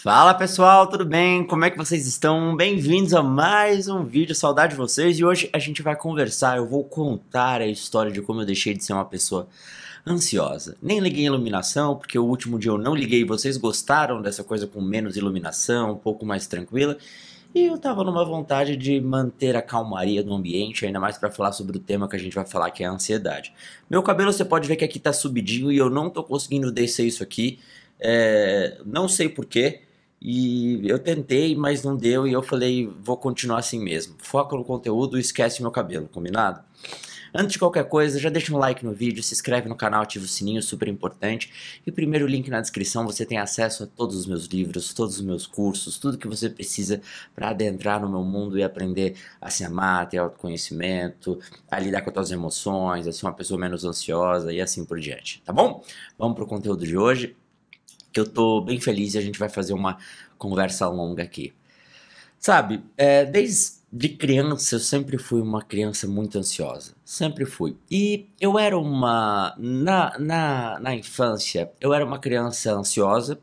Fala pessoal, tudo bem? Como é que vocês estão? Bem-vindos a mais um vídeo, saudade de vocês. E hoje a gente vai conversar, eu vou contar a história de como eu deixei de ser uma pessoa ansiosa. Nem liguei a iluminação, porque o último dia eu não liguei. Vocês gostaram dessa coisa com menos iluminação, um pouco mais tranquila? E eu tava numa vontade de manter a calmaria do ambiente, ainda mais para falar sobre o tema que a gente vai falar, que é a ansiedade. Meu cabelo você pode ver que aqui tá subidinho e eu não tô conseguindo descer isso aqui. É... não sei porquê, e eu tentei, mas não deu, e eu falei, vou continuar assim mesmo. Foco no conteúdo e esquece meu cabelo, combinado? Antes de qualquer coisa, já deixa um like no vídeo, se inscreve no canal, ativa o sininho, super importante. E o primeiro link na descrição você tem acesso a todos os meus livros, todos os meus cursos, tudo que você precisa para adentrar no meu mundo e aprender a se amar, ter autoconhecimento, a lidar com as suas emoções, a ser uma pessoa menos ansiosa e assim por diante, tá bom? Vamos pro conteúdo de hoje que eu tô bem feliz e a gente vai fazer uma conversa longa aqui. Sabe, é, desde criança eu sempre fui uma criança muito ansiosa, sempre fui. E eu era uma na, na, na infância, eu era uma criança ansiosa,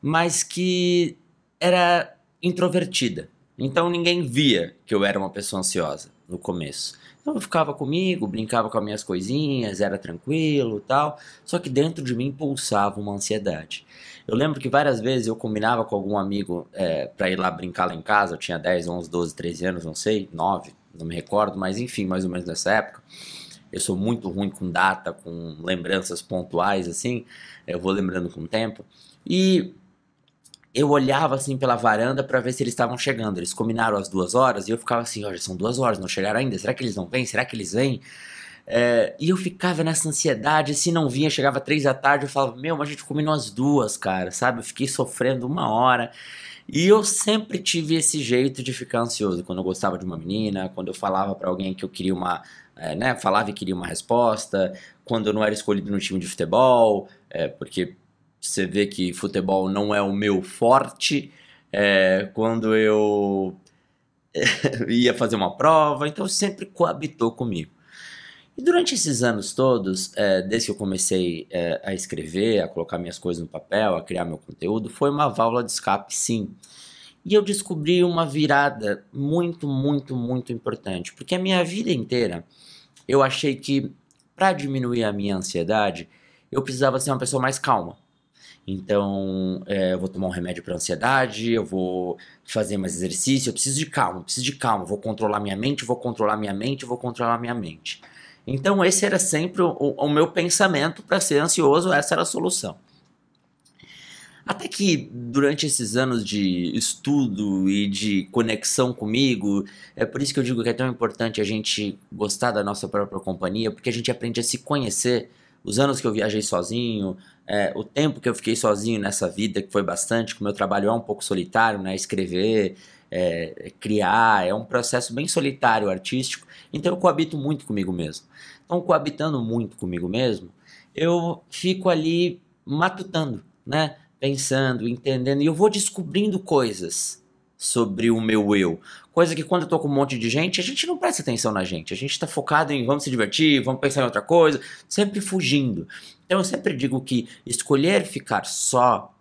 mas que era introvertida. Então ninguém via que eu era uma pessoa ansiosa no começo. Então eu ficava comigo, brincava com as minhas coisinhas, era tranquilo tal, só que dentro de mim pulsava uma ansiedade. Eu lembro que várias vezes eu combinava com algum amigo é, para ir lá brincar lá em casa, eu tinha 10, 11, 12, 13 anos, não sei, 9, não me recordo, mas enfim, mais ou menos nessa época. Eu sou muito ruim com data, com lembranças pontuais, assim, eu vou lembrando com o tempo. E eu olhava assim pela varanda para ver se eles estavam chegando. Eles combinaram as duas horas e eu ficava assim: olha, são duas horas, não chegaram ainda. Será que eles não vêm? Será que eles vêm? É, e eu ficava nessa ansiedade. Se não vinha, chegava três da tarde, eu falava: meu, mas a gente combinou as duas, cara, sabe? Eu fiquei sofrendo uma hora. E eu sempre tive esse jeito de ficar ansioso. Quando eu gostava de uma menina, quando eu falava para alguém que eu queria uma. É, né, falava e queria uma resposta, quando eu não era escolhido no time de futebol, é, porque você vê que futebol não é o meu forte. É, quando eu ia fazer uma prova, então sempre coabitou comigo. E durante esses anos todos, é, desde que eu comecei é, a escrever, a colocar minhas coisas no papel, a criar meu conteúdo, foi uma válvula de escape, sim. E eu descobri uma virada muito, muito, muito importante, porque a minha vida inteira eu achei que para diminuir a minha ansiedade, eu precisava ser uma pessoa mais calma. Então, é, eu vou tomar um remédio para ansiedade, eu vou fazer mais exercício, eu preciso de calma, preciso de calma, vou controlar minha mente, vou controlar minha mente, vou controlar minha mente. Então, esse era sempre o, o meu pensamento para ser ansioso, essa era a solução. Até que durante esses anos de estudo e de conexão comigo, é por isso que eu digo que é tão importante a gente gostar da nossa própria companhia, porque a gente aprende a se conhecer os anos que eu viajei sozinho, é, o tempo que eu fiquei sozinho nessa vida, que foi bastante, que o meu trabalho é um pouco solitário, né? Escrever, é, criar, é um processo bem solitário, artístico. Então eu coabito muito comigo mesmo. Então, coabitando muito comigo mesmo, eu fico ali matutando, né? Pensando, entendendo, e eu vou descobrindo coisas sobre o meu eu. Coisa que quando eu tô com um monte de gente, a gente não presta atenção na gente. A gente tá focado em vamos se divertir, vamos pensar em outra coisa, sempre fugindo. Então eu sempre digo que escolher ficar só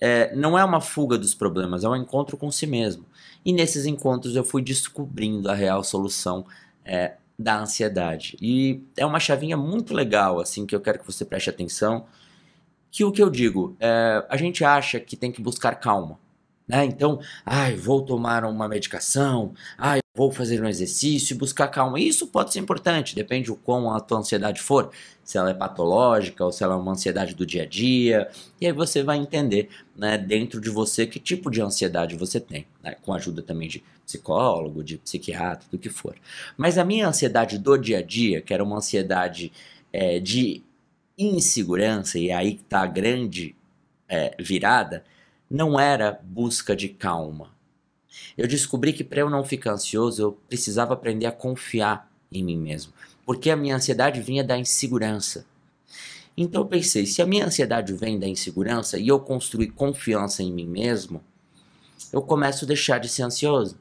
é, não é uma fuga dos problemas, é um encontro com si mesmo. E nesses encontros eu fui descobrindo a real solução é, da ansiedade. E é uma chavinha muito legal, assim, que eu quero que você preste atenção. Que o que eu digo, é, a gente acha que tem que buscar calma. Né? Então, ai, vou tomar uma medicação, ai, vou fazer um exercício, buscar calma. Isso pode ser importante, depende o quão a tua ansiedade for, se ela é patológica ou se ela é uma ansiedade do dia a dia. E aí você vai entender, né, dentro de você que tipo de ansiedade você tem, né? com a ajuda também de psicólogo, de psiquiatra, do que for. Mas a minha ansiedade do dia a dia, que era uma ansiedade é, de insegurança, e aí que tá a grande é, virada, não era busca de calma. Eu descobri que para eu não ficar ansioso, eu precisava aprender a confiar em mim mesmo, porque a minha ansiedade vinha da insegurança. Então eu pensei, se a minha ansiedade vem da insegurança e eu construir confiança em mim mesmo, eu começo a deixar de ser ansioso.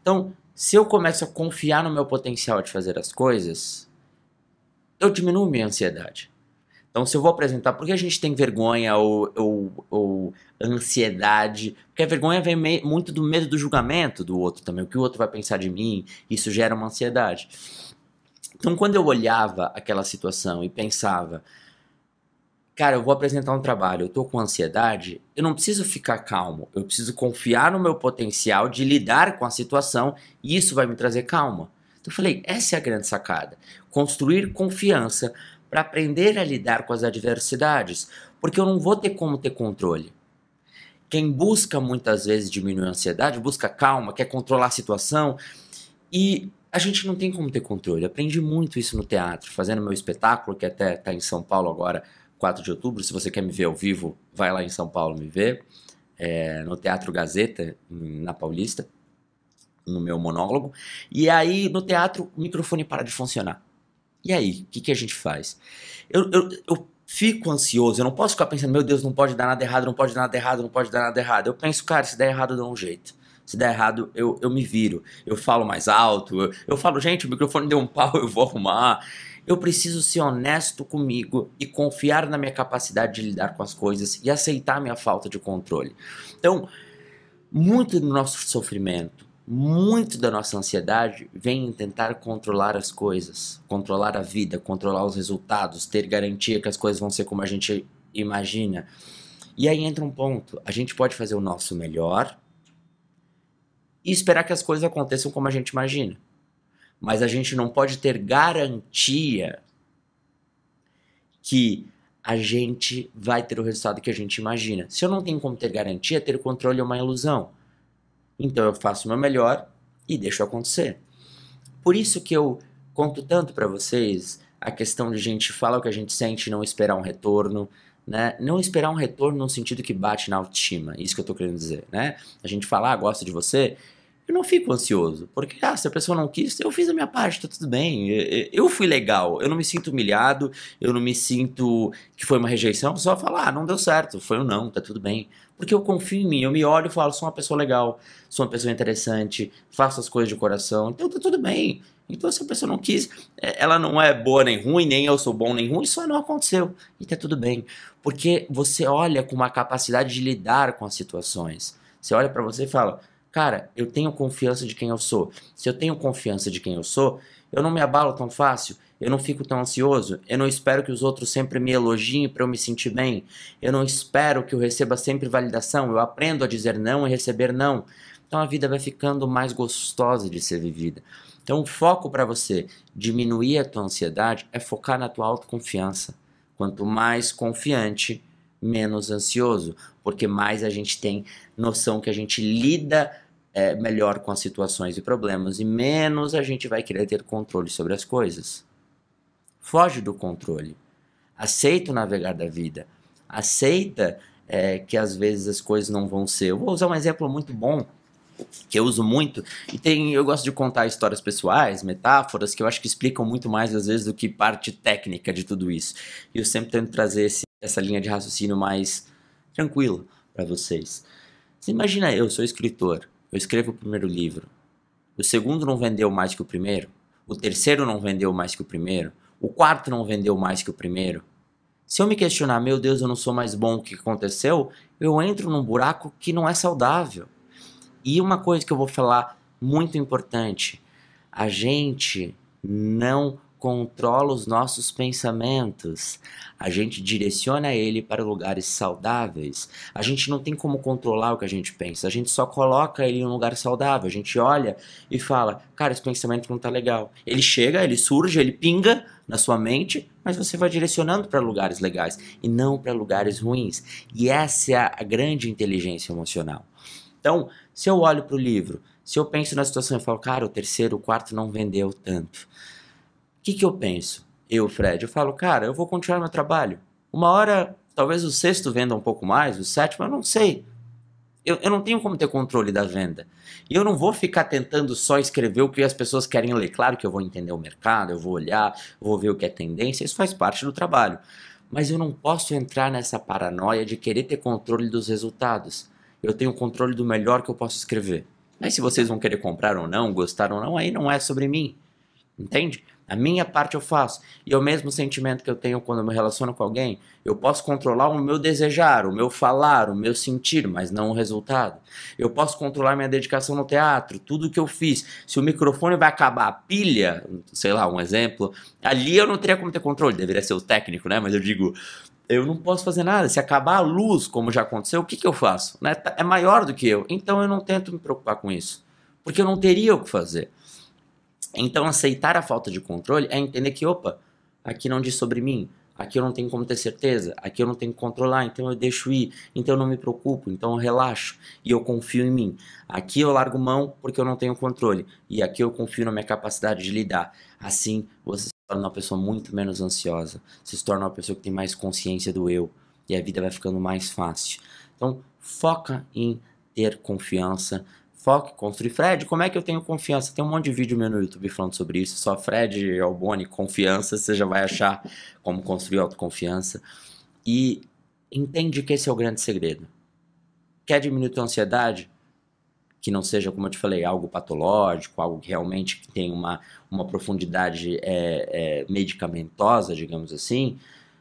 Então, se eu começo a confiar no meu potencial de fazer as coisas, eu diminuo minha ansiedade. Então, se eu vou apresentar, por que a gente tem vergonha ou, ou, ou ansiedade? Porque a vergonha vem meio, muito do medo do julgamento do outro também, o que o outro vai pensar de mim, isso gera uma ansiedade. Então, quando eu olhava aquela situação e pensava, cara, eu vou apresentar um trabalho, eu tô com ansiedade, eu não preciso ficar calmo, eu preciso confiar no meu potencial de lidar com a situação e isso vai me trazer calma. Então eu falei, essa é a grande sacada, construir confiança para aprender a lidar com as adversidades, porque eu não vou ter como ter controle. Quem busca muitas vezes diminuir a ansiedade, busca calma, quer controlar a situação e a gente não tem como ter controle. Aprendi muito isso no teatro, fazendo meu espetáculo, que até está em São Paulo agora, 4 de outubro. Se você quer me ver ao vivo, vai lá em São Paulo me ver, é, no Teatro Gazeta, na Paulista, no meu monólogo. E aí, no teatro, o microfone para de funcionar. E aí, o que, que, a gente faz? Eu, eu, eu fico ansioso, eu não posso ficar pensando, meu Deus, não pode dar nada errado, não pode dar nada errado, não pode dar nada errado. Eu penso, cara, se der errado, eu dou um jeito. Se der errado, eu, eu me viro. Eu falo mais alto, eu, eu falo, gente, o microfone deu um pau, eu vou arrumar. Eu preciso ser honesto comigo e confiar na minha capacidade de lidar com as coisas e aceitar minha falta de controle. Então, muito do nosso sofrimento muito da nossa ansiedade vem em tentar controlar as coisas, controlar a vida, controlar os resultados, ter garantia que as coisas vão ser como a gente imagina. E aí entra um ponto: a gente pode fazer o nosso melhor e esperar que as coisas aconteçam como a gente imagina. Mas a gente não pode ter garantia que a gente vai ter o resultado que a gente imagina. Se eu não tenho como ter garantia, ter controle é uma ilusão. Então eu faço o meu melhor e deixo acontecer. Por isso que eu conto tanto para vocês a questão de a gente falar o que a gente sente, não esperar um retorno, né? Não esperar um retorno no sentido que bate na autoestima, é isso que eu tô querendo dizer, né? A gente falar, ah, gosto de você, eu não fico ansioso. Porque, ah, se a pessoa não quis, eu fiz a minha parte, tá tudo bem. Eu fui legal, eu não me sinto humilhado, eu não me sinto que foi uma rejeição, só falar, ah, não deu certo, foi um não, tá tudo bem. Porque eu confio em mim, eu me olho e falo, sou uma pessoa legal, sou uma pessoa interessante, faço as coisas de coração, então tá tudo bem. Então, se a pessoa não quis, é, ela não é boa nem ruim, nem eu sou bom nem ruim, só não aconteceu. E tá tudo bem. Porque você olha com uma capacidade de lidar com as situações. Você olha para você e fala: Cara, eu tenho confiança de quem eu sou. Se eu tenho confiança de quem eu sou, eu não me abalo tão fácil, eu não fico tão ansioso, eu não espero que os outros sempre me elogiem para eu me sentir bem, eu não espero que eu receba sempre validação, eu aprendo a dizer não e receber não. Então a vida vai ficando mais gostosa de ser vivida. Então o foco para você diminuir a tua ansiedade é focar na tua autoconfiança. Quanto mais confiante, menos ansioso, porque mais a gente tem noção que a gente lida é, melhor com as situações e problemas e menos a gente vai querer ter controle sobre as coisas. Foge do controle. Aceita o navegar da vida. Aceita é, que às vezes as coisas não vão ser. Eu vou usar um exemplo muito bom que eu uso muito e tem eu gosto de contar histórias pessoais metáforas que eu acho que explicam muito mais às vezes do que parte técnica de tudo isso e eu sempre tento trazer esse, essa linha de raciocínio mais tranquilo para vocês você imagina eu sou escritor eu escrevo o primeiro livro, o segundo não vendeu mais que o primeiro, o terceiro não vendeu mais que o primeiro, o quarto não vendeu mais que o primeiro. Se eu me questionar, meu Deus, eu não sou mais bom, o que aconteceu? Eu entro num buraco que não é saudável. E uma coisa que eu vou falar muito importante: a gente não controla os nossos pensamentos. A gente direciona ele para lugares saudáveis. A gente não tem como controlar o que a gente pensa. A gente só coloca ele em um lugar saudável. A gente olha e fala: "Cara, esse pensamento não tá legal". Ele chega, ele surge, ele pinga na sua mente, mas você vai direcionando para lugares legais e não para lugares ruins. E essa é a grande inteligência emocional. Então, se eu olho para o livro, se eu penso na situação e falo, cara, o terceiro, o quarto não vendeu tanto o que, que eu penso? Eu, Fred, eu falo, cara, eu vou continuar meu trabalho. Uma hora, talvez o sexto venda um pouco mais, o sétimo, eu não sei. Eu, eu, não tenho como ter controle da venda. E eu não vou ficar tentando só escrever o que as pessoas querem ler. Claro que eu vou entender o mercado, eu vou olhar, vou ver o que é tendência, isso faz parte do trabalho. Mas eu não posso entrar nessa paranoia de querer ter controle dos resultados. Eu tenho controle do melhor que eu posso escrever. Mas se vocês vão querer comprar ou não, gostar ou não, aí não é sobre mim. Entende? A minha parte eu faço. E é o mesmo sentimento que eu tenho quando eu me relaciono com alguém. Eu posso controlar o meu desejar, o meu falar, o meu sentir, mas não o resultado. Eu posso controlar minha dedicação no teatro, tudo que eu fiz. Se o microfone vai acabar a pilha, sei lá, um exemplo, ali eu não teria como ter controle. Deveria ser o técnico, né? Mas eu digo, eu não posso fazer nada. Se acabar a luz, como já aconteceu, o que, que eu faço? Né? É maior do que eu. Então eu não tento me preocupar com isso. Porque eu não teria o que fazer. Então, aceitar a falta de controle é entender que, opa, aqui não diz sobre mim, aqui eu não tenho como ter certeza, aqui eu não tenho que controlar, então eu deixo ir, então eu não me preocupo, então eu relaxo e eu confio em mim. Aqui eu largo mão porque eu não tenho controle e aqui eu confio na minha capacidade de lidar. Assim, você se torna uma pessoa muito menos ansiosa, você se torna uma pessoa que tem mais consciência do eu e a vida vai ficando mais fácil. Então, foca em ter confiança, Foque contra Fred. Como é que eu tenho confiança? Tem um monte de vídeo meu no YouTube falando sobre isso. Só Fred Alboni, confiança, você já vai achar como construir autoconfiança. E entende que esse é o grande segredo. Quer diminuir tua ansiedade? Que não seja, como eu te falei, algo patológico, algo que realmente tem uma, uma profundidade é, é, medicamentosa, digamos assim.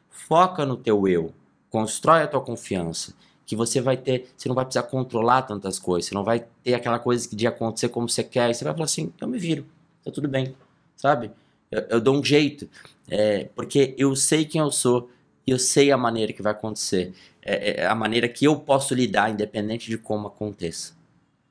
Foca no teu eu, constrói a tua confiança que você vai ter, você não vai precisar controlar tantas coisas, você não vai ter aquela coisa de acontecer como você quer, e você vai falar assim, eu me viro, tá tudo bem, sabe? Eu, eu dou um jeito, é, porque eu sei quem eu sou e eu sei a maneira que vai acontecer, é, é a maneira que eu posso lidar, independente de como aconteça.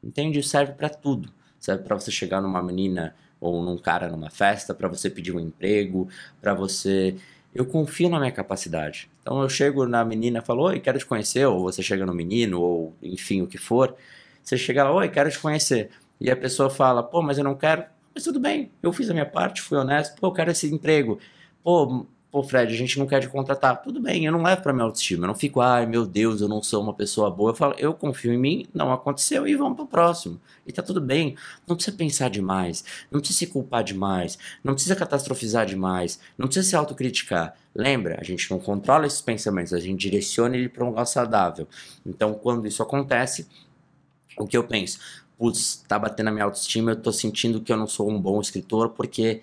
Entende? serve para tudo. Serve para você chegar numa menina ou num cara numa festa, para você pedir um emprego, para você eu confio na minha capacidade. Então eu chego na menina e falo, oi, quero te conhecer, ou você chega no menino, ou enfim, o que for. Você chega lá, oi, quero te conhecer. E a pessoa fala, pô, mas eu não quero. Mas tudo bem, eu fiz a minha parte, fui honesto, pô, eu quero esse emprego. Pô, pô, Fred, a gente não quer te contratar. Tudo bem, eu não levo para minha autoestima. Eu não fico, ai meu Deus, eu não sou uma pessoa boa. Eu falo, eu confio em mim, não aconteceu e vamos pro próximo. E tá tudo bem. Não precisa pensar demais, não precisa se culpar demais, não precisa catastrofizar demais, não precisa se autocriticar. Lembra, a gente não controla esses pensamentos, a gente direciona ele para um lugar saudável. Então, quando isso acontece, o que eu penso? Putz, tá batendo a minha autoestima, eu tô sentindo que eu não sou um bom escritor porque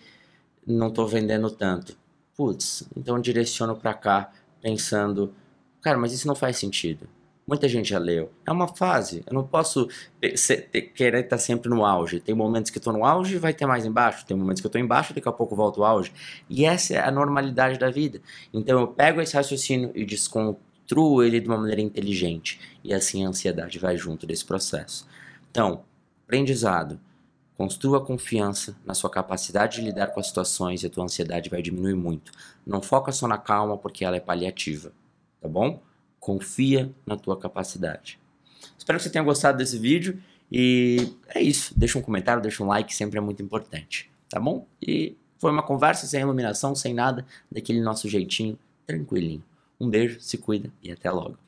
não tô vendendo tanto putz, então direciono para cá pensando, cara, mas isso não faz sentido. Muita gente já leu. É uma fase. Eu não posso ser, ter, querer estar tá sempre no auge. Tem momentos que estou no auge, vai ter mais embaixo. Tem momentos que estou embaixo, daqui a pouco volto ao auge. E essa é a normalidade da vida. Então eu pego esse raciocínio e desconstruo ele de uma maneira inteligente. E assim a ansiedade vai junto desse processo. Então, aprendizado. Construa confiança na sua capacidade de lidar com as situações e a tua ansiedade vai diminuir muito. Não foca só na calma porque ela é paliativa, tá bom? Confia na tua capacidade. Espero que você tenha gostado desse vídeo e é isso. Deixa um comentário, deixa um like, sempre é muito importante, tá bom? E foi uma conversa sem iluminação, sem nada, daquele nosso jeitinho, tranquilinho. Um beijo, se cuida e até logo.